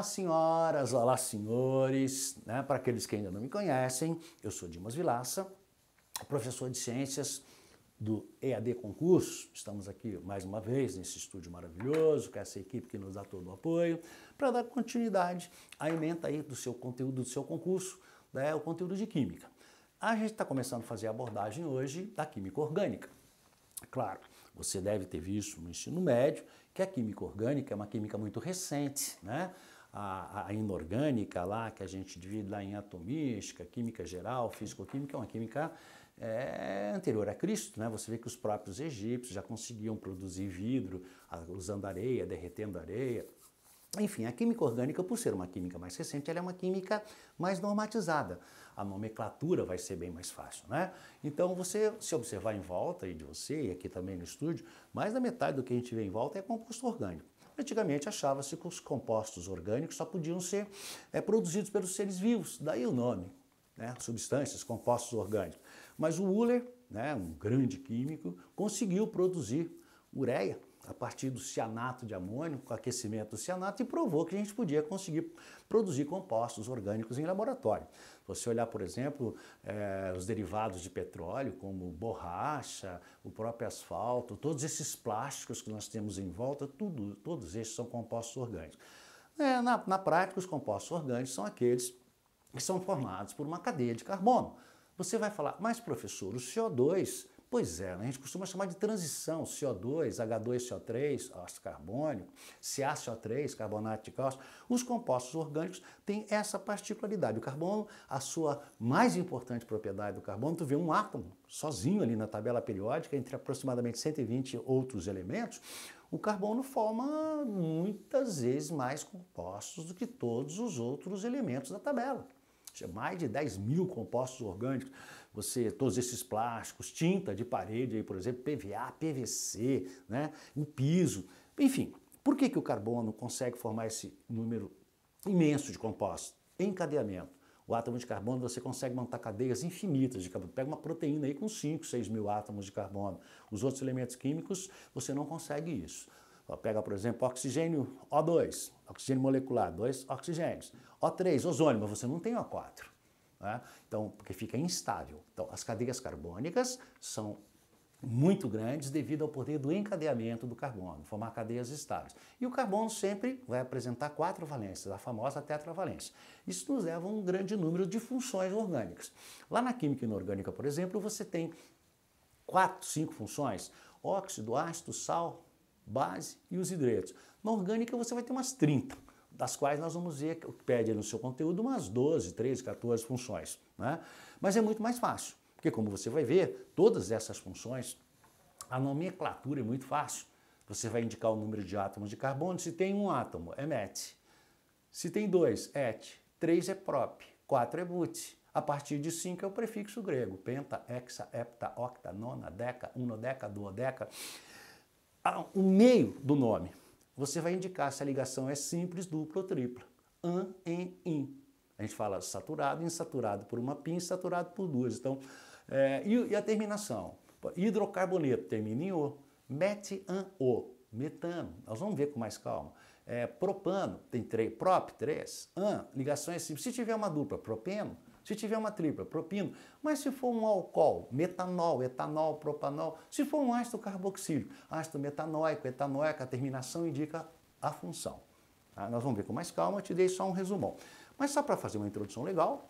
Olá, senhoras, olá, senhores. Né? Para aqueles que ainda não me conhecem, eu sou Dimas Vilaça, professor de ciências do EAD Concurso. Estamos aqui mais uma vez nesse estúdio maravilhoso, com essa equipe que nos dá todo o apoio, para dar continuidade à emenda aí do seu conteúdo do seu concurso, né? o conteúdo de Química. A gente está começando a fazer a abordagem hoje da Química Orgânica. Claro, você deve ter visto no ensino médio que a química orgânica é uma química muito recente, né? a, a, inorgânica lá, que a gente divide lá em atomística, química geral, físico-química, é uma química é, anterior a Cristo, né? Você vê que os próprios egípcios já conseguiam produzir vidro usando areia, derretendo areia. Enfim, a química orgânica, por ser uma química mais recente, ela é uma química mais normatizada. A nomenclatura vai ser bem mais fácil, né? Então, você, se observar em volta aí de você, e aqui também no estúdio, mais da metade do que a gente vê em volta é composto orgânico. Antigamente achava-se que os compostos orgânicos só podiam ser é, produzidos pelos seres vivos, daí o nome, né? substâncias, compostos orgânicos. Mas o Uller, né, um grande químico, conseguiu produzir ureia, a partir do cianato de amônio, com aquecimento do cianato, e provou que a gente podia conseguir produzir compostos orgânicos em laboratório. Se você olhar, por exemplo, eh, os derivados de petróleo, como borracha, o próprio asfalto, todos esses plásticos que nós temos em volta, tudo, todos esses são compostos orgânicos. É, na, na prática, os compostos orgânicos são aqueles que são formados por uma cadeia de carbono. Você vai falar, mas professor, o CO2 Pois é, né? a gente costuma chamar de transição, CO2, H2CO3, ácido carbônico, CaCO3, carbonato de cálcio. Os compostos orgânicos têm essa particularidade. O carbono, a sua mais importante propriedade do carbono, tu vê um átomo sozinho ali na tabela periódica, entre aproximadamente 120 outros elementos, o carbono forma muitas vezes mais compostos do que todos os outros elementos da tabela. É mais de 10 mil compostos orgânicos você todos esses plásticos, tinta de parede, aí, por exemplo, PVA, PVC, né? o piso, enfim. Por que, que o carbono consegue formar esse número imenso de compostos? Encadeamento. O átomo de carbono você consegue montar cadeias infinitas de carbono. Pega uma proteína aí com 5, 6 mil átomos de carbono. Os outros elementos químicos você não consegue isso. Pega, por exemplo, oxigênio O2, oxigênio molecular, dois oxigênios. O3, ozônio, mas você não tem O4. Né? Então, porque fica instável. Então, as cadeias carbônicas são muito grandes devido ao poder do encadeamento do carbono, formar cadeias estáveis. E o carbono sempre vai apresentar quatro valências, a famosa tetravalência. Isso nos leva a um grande número de funções orgânicas. Lá na química inorgânica, por exemplo, você tem quatro, cinco funções: óxido, ácido, sal, base e os hidretos. Na orgânica você vai ter umas 30 das quais nós vamos ver que pede no seu conteúdo umas 12, 13, 14 funções. Né? Mas é muito mais fácil, porque como você vai ver, todas essas funções, a nomenclatura é muito fácil. Você vai indicar o número de átomos de carbono, se tem um átomo, é met. Se tem dois, et. Três é prop. Quatro é but. A partir de cinco é o prefixo grego: penta, hexa, hepta, octa, nona, deca, unodeca, duodeca. Ah, o meio do nome você vai indicar se a ligação é simples, dupla ou tripla. An, em, in. A gente fala saturado, insaturado por uma pin, saturado por duas. Então, é, e, e, a terminação? Hidrocarboneto termina em O. an o metano. Nós vamos ver com mais calma. É, propano, tem três, prop, três. An, ligação é simples. Se tiver uma dupla, propeno, se tiver uma tripla, propino. Mas se for um álcool, metanol, etanol, propanol, se for um ácido carboxílico, ácido metanoico, etanoico, a terminação indica a função. Tá? Nós vamos ver com mais calma, eu te dei só um resumão. Mas só para fazer uma introdução legal,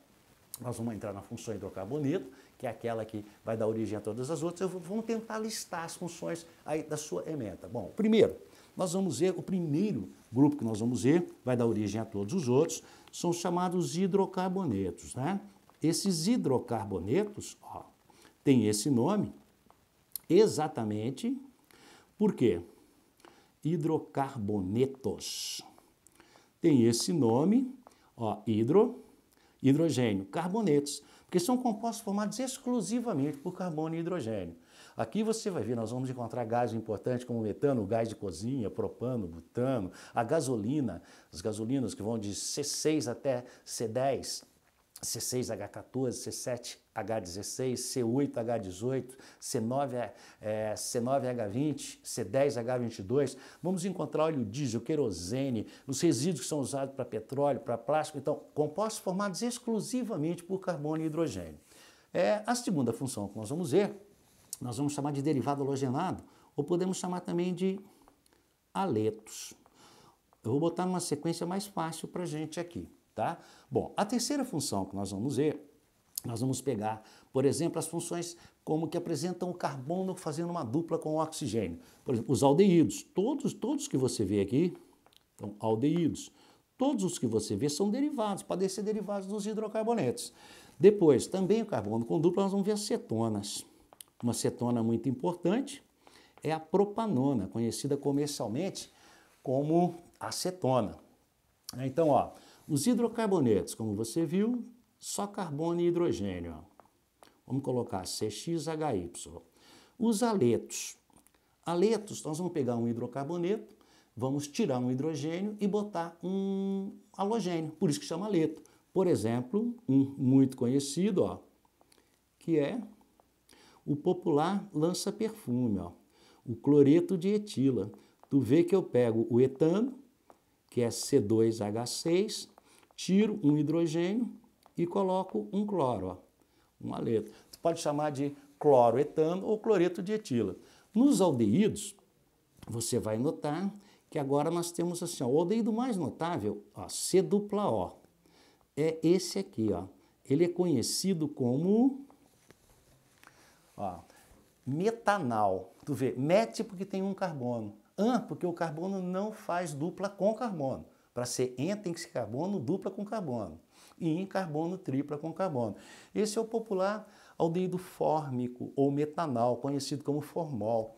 nós vamos entrar na função hidrocarboneto, que é aquela que vai dar origem a todas as outras. Vamos tentar listar as funções aí da sua ementa. Bom, primeiro, nós vamos ver, o primeiro grupo que nós vamos ver, vai dar origem a todos os outros, são chamados hidrocarbonetos. Né? Esses hidrocarbonetos ó, têm esse nome exatamente porque hidrocarbonetos tem esse nome, ó, hidro, hidrogênio, carbonetos, porque são compostos formados exclusivamente por carbono e hidrogênio. Aqui você vai ver, nós vamos encontrar gás importante como metano, gás de cozinha, propano, butano, a gasolina, as gasolinas que vão de C6 até C10, C6H14, C7H16, C8H18, C9, é, C9H20, C10H22. Vamos encontrar óleo diesel, querosene, os resíduos que são usados para petróleo, para plástico. Então, compostos formados exclusivamente por carbono e hidrogênio. É a segunda função que nós vamos ver nós vamos chamar de derivado halogenado, ou podemos chamar também de aletos. Eu vou botar numa sequência mais fácil para a gente aqui, tá? Bom, a terceira função que nós vamos ver, nós vamos pegar, por exemplo, as funções como que apresentam o carbono fazendo uma dupla com o oxigênio. Por exemplo, os aldeídos, todos, todos que você vê aqui, então, aldeídos, todos os que você vê são derivados, podem ser derivados dos hidrocarbonetos. Depois, também o carbono com dupla, nós vamos ver acetonas uma cetona muito importante é a propanona, conhecida comercialmente como acetona. Então, ó, os hidrocarbonetos, como você viu, só carbono e hidrogênio. Vamos colocar CXHY. Os aletos. Aletos, nós vamos pegar um hidrocarboneto, vamos tirar um hidrogênio e botar um halogênio, por isso que chama aleto. Por exemplo, um muito conhecido, ó, que é o popular lança perfume, ó. O cloreto de etila. Tu vê que eu pego o etano, que é C2H6, tiro um hidrogênio e coloco um cloro, ó. Uma letra. Tu pode chamar de cloroetano ou cloreto de etila. Nos aldeídos, você vai notar que agora nós temos assim, ó, o aldeído mais notável, ó, C dupla O, é esse aqui, ó. Ele é conhecido como Ó, metanal. Tu vê, mete porque tem um carbono. An, ah, porque o carbono não faz dupla com carbono. Para ser en tem que ser carbono dupla com carbono. E em carbono tripla com carbono. Esse é o popular aldeído fórmico ou metanal, conhecido como formol.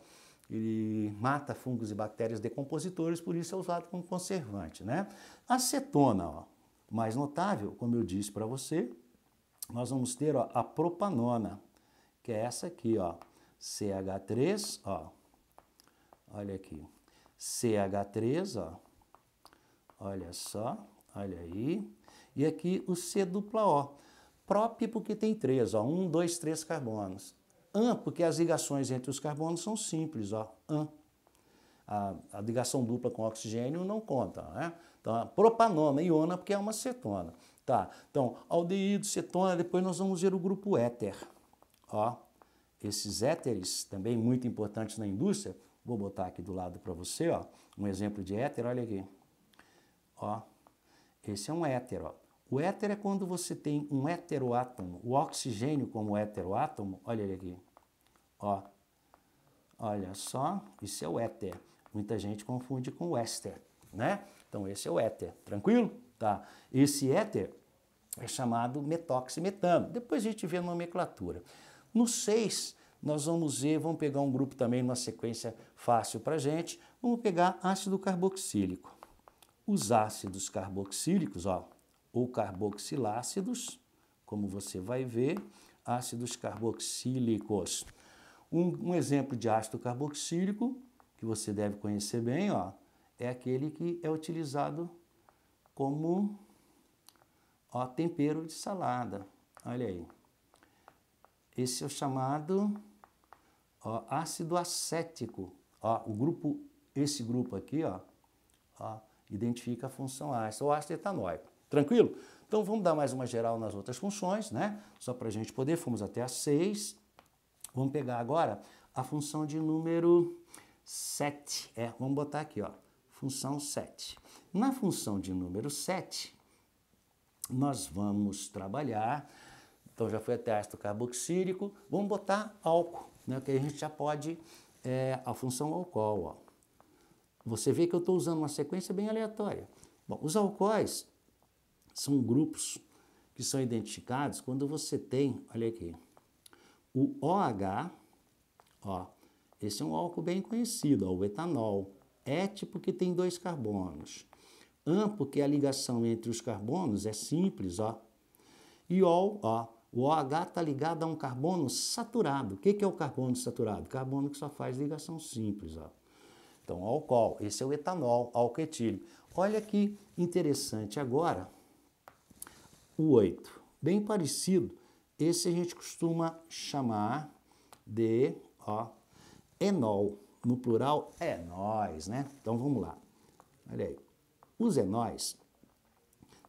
Ele mata fungos e bactérias decompositores, por isso é usado como conservante. Né? Acetona, ó, mais notável, como eu disse para você, nós vamos ter ó, a propanona que é essa aqui, ó. CH3, ó. Olha aqui. CH3, ó. Olha só, olha aí. E aqui o C dupla O. Prop porque tem três, ó. Um, dois, três carbonos. An porque as ligações entre os carbonos são simples, ó. An. A, a, ligação dupla com oxigênio não conta, né? Então, propanona, iona, porque é uma cetona. Tá, então, aldeído, cetona, depois nós vamos ver o grupo éter ó, esses éteres, também muito importantes na indústria, vou botar aqui do lado para você, ó, um exemplo de éter, olha aqui. Ó, esse é um éter, ó. O éter é quando você tem um heteroátomo, o oxigênio como heteroátomo, olha ele aqui. Ó, olha só, isso é o éter. Muita gente confunde com o éster, né? Então esse é o éter, tranquilo? Tá. Esse éter é chamado metoximetano. Depois a gente vê a nomenclatura. No 6, nós vamos ver, vamos pegar um grupo também numa sequência fácil para gente. Vamos pegar ácido carboxílico. Os ácidos carboxílicos, ó, ou carboxilácidos, como você vai ver, ácidos carboxílicos. Um, um, exemplo de ácido carboxílico que você deve conhecer bem, ó, é aquele que é utilizado como ó, tempero de salada. Olha aí. Esse é o chamado ó, ácido acético. Ó, o grupo, esse grupo aqui, ó, ó identifica a função ácida, é o ácido etanóico. Tranquilo? Então vamos dar mais uma geral nas outras funções, né? Só para a gente poder, fomos até a 6. Vamos pegar agora a função de número 7. É, vamos botar aqui, ó, função 7. Na função de número 7, nós vamos trabalhar então já foi até ácido carboxílico, vamos botar álcool, né? que a gente já pode, é, a função alcool. Ó. Você vê que eu estou usando uma sequência bem aleatória. Bom, os alcoóis são grupos que são identificados quando você tem, olha aqui, o OH, ó, esse é um álcool bem conhecido, ó, o etanol, étil porque tem dois carbonos, am porque é a ligação entre os carbonos é simples, ó, e OL, ó, o OH está ligado a um carbono saturado. O que, que é o carbono saturado? Carbono que só faz ligação simples. Ó. Então, álcool. Esse é o etanol, álcool etílico. Olha que interessante agora o 8. Bem parecido. Esse a gente costuma chamar de ó, enol. No plural, é nós, né? Então vamos lá. Olha aí. Os enóis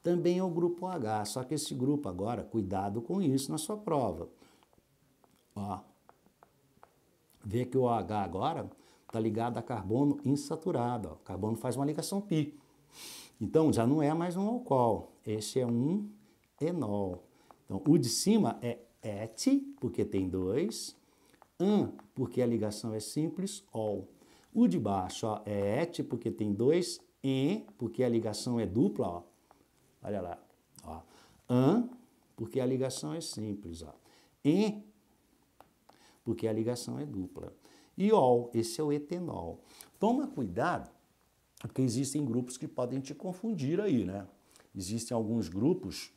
também é o grupo H. Só que esse grupo agora, cuidado com isso na sua prova. Ó, vê que o H agora está ligado a carbono insaturado. Ó. Carbono faz uma ligação pi. Então já não é mais um alcool, esse é um enol. Então o de cima é et, porque tem dois, an, porque a ligação é simples, ol. O de baixo ó, é et, porque tem dois, en, porque a ligação é dupla, ó, Olha lá. Ó. An, porque a ligação é simples. Ó. E, porque a ligação é dupla. E ol, esse é o etenol. Toma cuidado, porque existem grupos que podem te confundir aí, né? Existem alguns grupos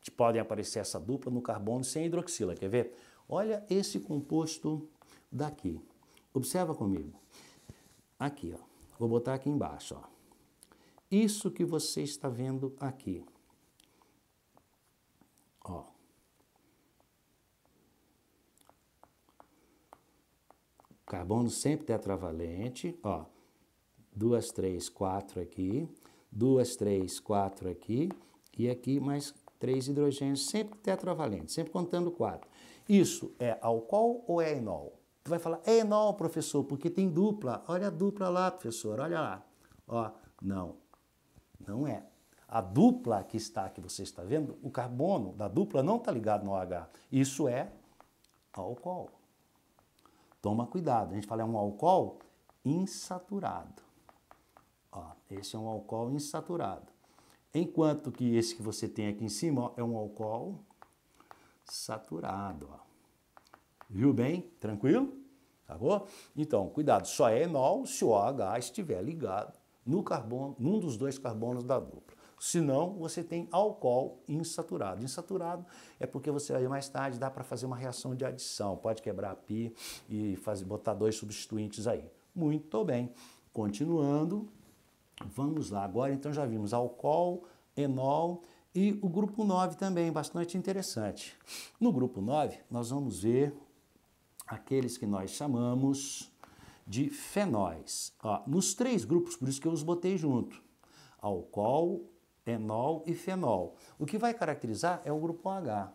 que podem aparecer essa dupla no carbono sem hidroxila. Quer ver? Olha esse composto daqui. Observa comigo. Aqui, ó. Vou botar aqui embaixo, ó. Isso que você está vendo aqui. Ó. Carbono sempre tetravalente, ó. Duas, três, quatro aqui, duas, três, quatro aqui, e aqui mais três hidrogênios, sempre tetravalente, sempre contando quatro. Isso é álcool ou é enol? Tu vai falar, é enol, professor, porque tem dupla. Olha a dupla lá, professor, olha lá. Ó, não, não é. A dupla que está, que você está vendo, o carbono da dupla não está ligado no OH. Isso é álcool. Toma cuidado. A gente fala é um álcool insaturado. Ó, esse é um álcool insaturado. Enquanto que esse que você tem aqui em cima ó, é um álcool saturado. Ó. Viu bem? Tranquilo? Tá bom? Então, cuidado, só é enol se o OH estiver ligado no carbono, num dos dois carbonos da dupla. Senão, você tem álcool insaturado. Insaturado é porque você aí mais tarde dá para fazer uma reação de adição, pode quebrar a pi e fazer, botar dois substituintes aí. Muito bem. Continuando, vamos lá. Agora então já vimos álcool, enol e o grupo 9 também, bastante interessante. No grupo 9, nós vamos ver aqueles que nós chamamos de fenóis. Ó, nos três grupos, por isso que eu os botei junto: álcool, enol e fenol. O que vai caracterizar é o grupo OH.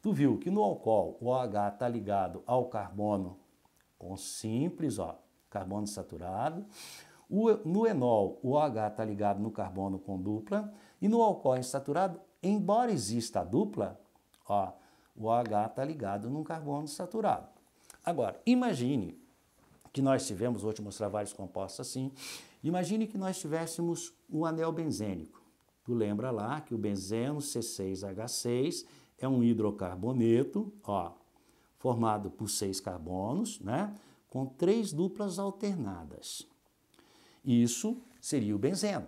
Tu viu que no álcool o OH está ligado ao carbono com simples, ó, carbono saturado. O, no enol, o OH está ligado no carbono com dupla. E no álcool insaturado, embora exista a dupla, ó, o OH está ligado num carbono saturado. Agora, imagine que nós tivemos, hoje mostrar vários compostos assim. Imagine que nós tivéssemos um anel benzênico. Tu lembra lá que o benzeno C6H6 é um hidrocarboneto, ó, formado por seis carbonos, né, com três duplas alternadas. Isso seria o benzeno.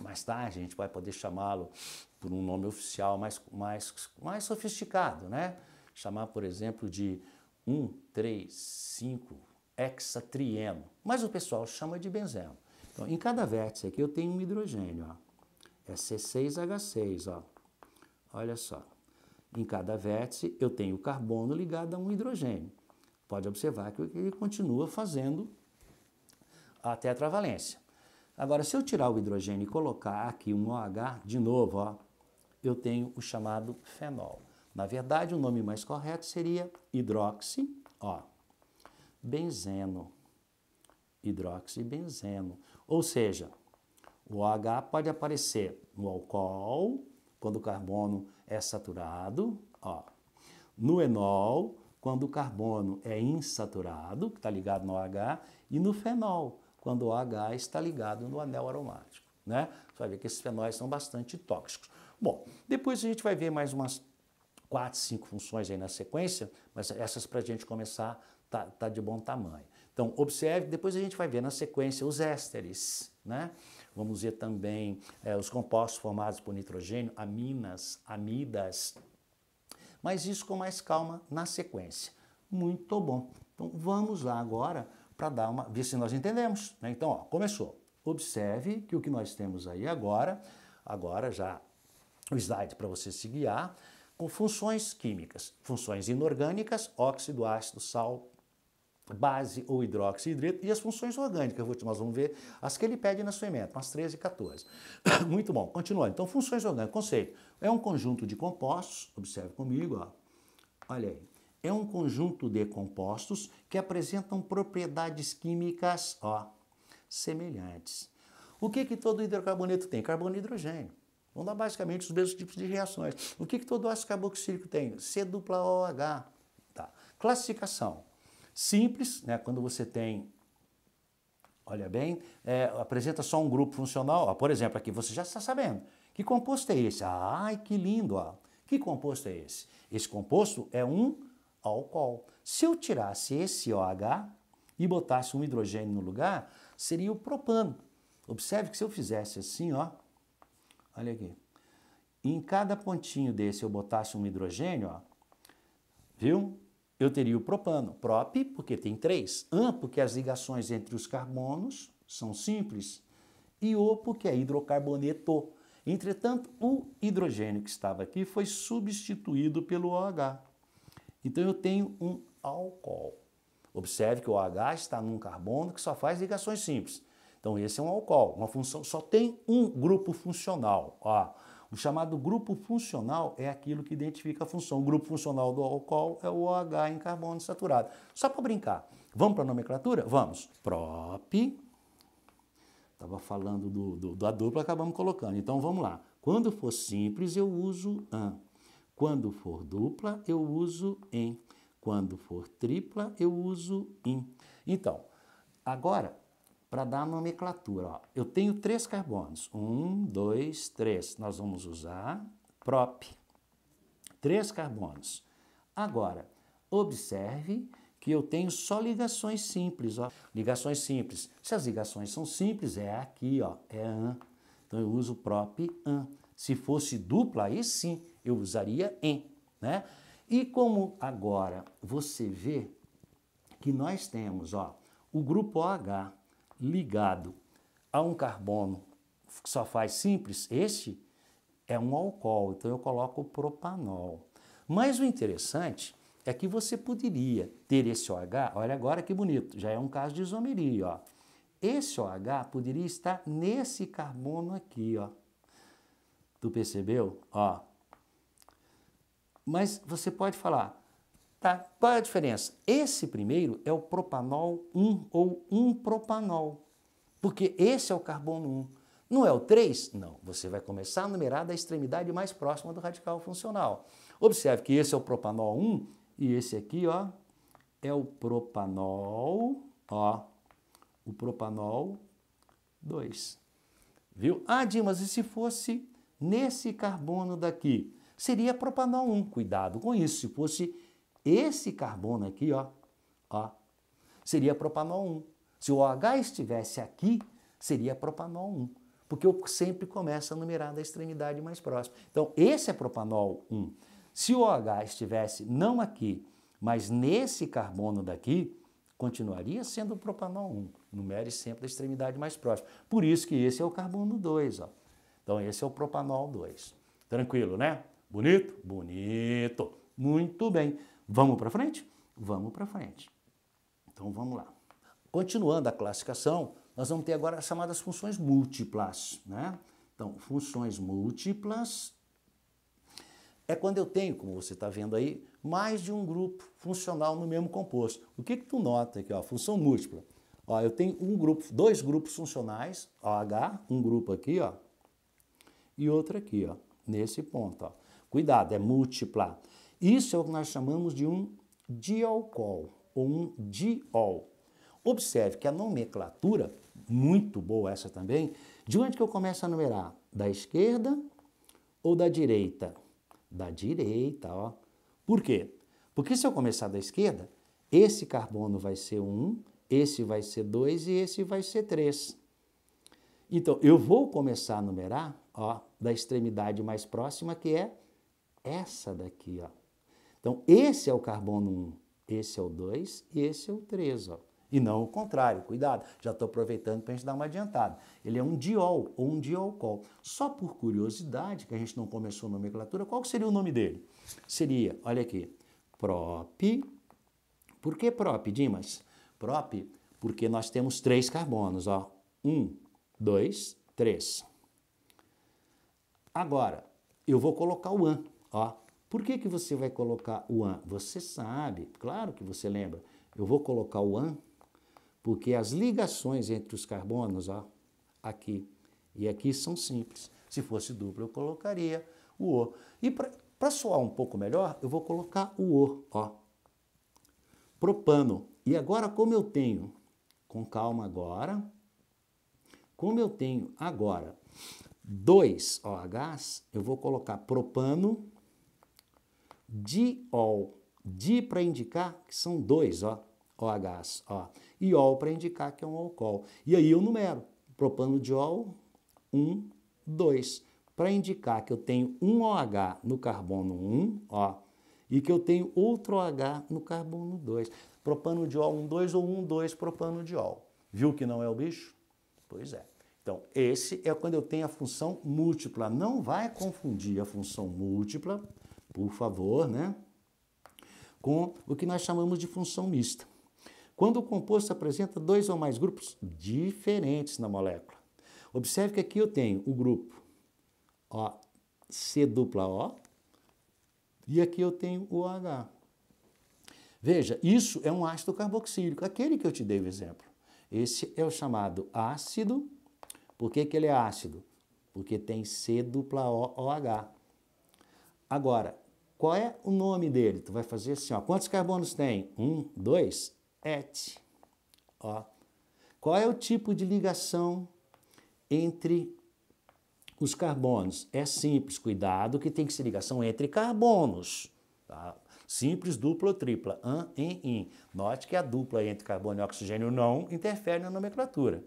Mais tarde a gente vai poder chamá-lo por um nome oficial mais, mais, mais sofisticado, né? Chamar, por exemplo, de 1, 3, 5, hexatrieno, mas o pessoal chama de benzeno. Então, em cada vértice aqui eu tenho um hidrogênio, ó. É C6H6, ó. Olha só. Em cada vértice eu tenho o carbono ligado a um hidrogênio. Pode observar que ele continua fazendo a tetravalência. Agora, se eu tirar o hidrogênio e colocar aqui um OH, de novo, ó, eu tenho o chamado fenol. Na verdade, o nome mais correto seria hidroxi, ó, benzeno, hidroxibenzeno. Ou seja, o OH pode aparecer no álcool, quando o carbono é saturado, ó. no enol, quando o carbono é insaturado, que está ligado no OH, e no fenol, quando o OH está ligado no anel aromático. Né? Você vai ver que esses fenóis são bastante tóxicos. Bom, depois a gente vai ver mais umas quatro, cinco funções aí na sequência, mas essas para a gente começar Tá, tá de bom tamanho. Então, observe, depois a gente vai ver na sequência os ésteres, né? Vamos ver também é, os compostos formados por nitrogênio, aminas, amidas. Mas isso com mais calma na sequência. Muito bom. Então, vamos lá agora para dar uma. ver se nós entendemos. Né? Então, ó, começou. Observe que o que nós temos aí agora, agora já o slide para você se guiar, com funções químicas, funções inorgânicas, óxido, ácido, sal, base ou hidróxido e e as funções orgânicas, nós vamos ver as que ele pede na sua emenda, umas 13 e 14. Muito bom, continuando. Então, funções orgânicas, conceito. É um conjunto de compostos, observe comigo, ó. olha aí. É um conjunto de compostos que apresentam propriedades químicas ó, semelhantes. O que, que todo hidrocarboneto tem? Carbono e hidrogênio. Vão dar basicamente os mesmos tipos de reações. O que, que todo ácido carboxílico tem? C dupla OH. Tá. Classificação simples, né? quando você tem olha bem, é, apresenta só um grupo funcional. Ó, por exemplo, aqui você já está sabendo. Que composto é esse? Ai, que lindo! Ó. Que composto é esse? Esse composto é um álcool. Se eu tirasse esse OH e botasse um hidrogênio no lugar, seria o propano. Observe que se eu fizesse assim, ó, olha aqui, em cada pontinho desse eu botasse um hidrogênio, ó, viu? eu teria o propano. Prop, porque tem três. An, porque as ligações entre os carbonos são simples. E O, porque é hidrocarboneto. Entretanto, o hidrogênio que estava aqui foi substituído pelo OH. Então eu tenho um álcool. Observe que o OH está num carbono que só faz ligações simples. Então esse é um álcool, uma função só tem um grupo funcional. Ó, o chamado grupo funcional é aquilo que identifica a função. O grupo funcional do álcool é o OH em carbono saturado. Só para brincar, vamos para a nomenclatura? Vamos. Prop. Estava falando do, do, da dupla, acabamos colocando. Então vamos lá. Quando for simples, eu uso an. Quando for dupla, eu uso em. Quando for tripla, eu uso in. Então, agora para dar a nomenclatura. Ó. Eu tenho três carbonos. Um, dois, três. Nós vamos usar prop. Três carbonos. Agora, observe que eu tenho só ligações simples. Ó. Ligações simples. Se as ligações são simples, é aqui, ó, é an. Então eu uso prop an. Se fosse dupla, aí sim, eu usaria em. Né? E como agora você vê que nós temos ó, o grupo OH, ligado a um carbono que só faz simples, este é um álcool, então eu coloco propanol. Mas o interessante é que você poderia ter esse OH, olha agora que bonito, já é um caso de isomeria, ó. Esse OH poderia estar nesse carbono aqui, ó. Tu percebeu? Ó. Mas você pode falar, Tá? Qual é a diferença? Esse primeiro é o propanol 1 ou 1 propanol, porque esse é o carbono 1. Não é o 3? Não. Você vai começar a numerar da extremidade mais próxima do radical funcional. Observe que esse é o propanol 1 e esse aqui ó, é o propanol, ó, o propanol 2. Viu? Ah, Dimas, e se fosse nesse carbono daqui? Seria propanol 1. Cuidado com isso. Se fosse esse carbono aqui, ó, ó, seria propanol 1. Se o OH estivesse aqui, seria propanol 1, porque eu sempre começo a numerar da extremidade mais próxima. Então, esse é propanol 1. Se o OH estivesse não aqui, mas nesse carbono daqui, continuaria sendo o propanol 1. Numere sempre da extremidade mais próxima. Por isso que esse é o carbono 2, ó. Então, esse é o propanol 2. Tranquilo, né? Bonito? Bonito! Muito bem. Vamos para frente? Vamos para frente. Então vamos lá. Continuando a classificação, nós vamos ter agora as chamadas funções múltiplas, né? Então, funções múltiplas é quando eu tenho, como você está vendo aí, mais de um grupo funcional no mesmo composto. O que, que tu nota aqui? Ó, função múltipla. Ó, eu tenho um grupo, dois grupos funcionais, ó, H, um grupo aqui, ó, e outro aqui, ó, nesse ponto. Ó. Cuidado, é múltipla. Isso é o que nós chamamos de um diol ou um diol. Observe que a nomenclatura, muito boa essa também, de onde que eu começo a numerar? Da esquerda ou da direita? Da direita, ó. Por quê? Porque se eu começar da esquerda, esse carbono vai ser 1, esse vai ser 2 e esse vai ser 3. Então, eu vou começar a numerar ó, da extremidade mais próxima, que é essa daqui, ó. Então, esse é o carbono 1, esse é o 2 e esse é o 3, ó. E não o contrário, cuidado, já estou aproveitando para a gente dar uma adiantada. Ele é um diol ou um diolcol. Só por curiosidade, que a gente não começou a nomenclatura, qual seria o nome dele? Seria, olha aqui, prop. Por que prop, Dimas? Prop, porque nós temos três carbonos, ó. Um, dois, três. Agora, eu vou colocar o an, ó. Por que, que você vai colocar o an? Você sabe, claro que você lembra. Eu vou colocar o an porque as ligações entre os carbonos, ó, aqui e aqui, são simples. Se fosse duplo, eu colocaria o O. E para soar um pouco melhor, eu vou colocar o O, ó. Propano. E agora, como eu tenho, com calma agora, como eu tenho agora dois OHs, eu vou colocar propano diol. Di para indicar que são dois, ó, OHs, ó. E ol para indicar que é um alcool. E aí eu numero. Propanodiol, 1, um, 2. Para indicar que eu tenho um OH no carbono 1, um, ó, e que eu tenho outro OH no carbono 2. diol, 1, 2 ou 1, 2 diol. Viu que não é o bicho? Pois é. Então, esse é quando eu tenho a função múltipla. Não vai confundir a função múltipla por favor, né? com o que nós chamamos de função mista. Quando o composto apresenta dois ou mais grupos diferentes na molécula. Observe que aqui eu tenho o grupo o C dupla O e aqui eu tenho o OH. Veja, isso é um ácido carboxílico, aquele que eu te dei o exemplo. Esse é o chamado ácido. Por que, que ele é ácido? Porque tem C dupla O OH. Agora, qual é o nome dele? Tu vai fazer assim, ó. Quantos carbonos tem? Um, dois, et. Ó. Qual é o tipo de ligação entre os carbonos? É simples, cuidado que tem que ser ligação entre carbonos. Tá? Simples, dupla ou tripla, an, em, in. Note que a dupla entre carbono e oxigênio não interfere na nomenclatura.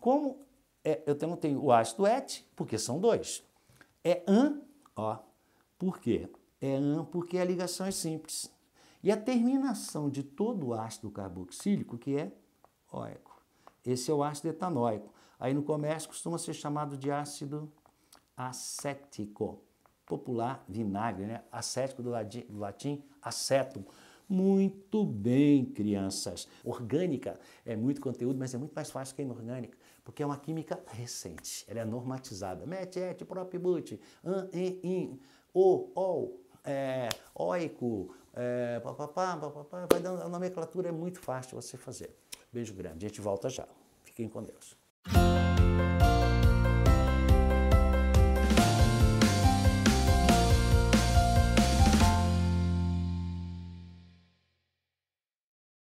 Como é, eu não tenho o ácido et, porque são dois. É an, ó, por quê? é AN porque a ligação é simples. E a terminação de todo o ácido carboxílico, que é óico. Esse é o ácido etanóico Aí no comércio costuma ser chamado de ácido acético, popular vinagre, né? Acético do, latim, do latim acetum. Muito bem, crianças. Orgânica é muito conteúdo, mas é muito mais fácil que a inorgânica, porque é uma química recente, ela é normatizada. Met, é, et, prop, but, an, en, in, o, ol, é, OICO, é, papapá, papapá, vai dando, a nomenclatura é muito fácil você fazer. Beijo grande, a gente volta já. Fiquem com Deus.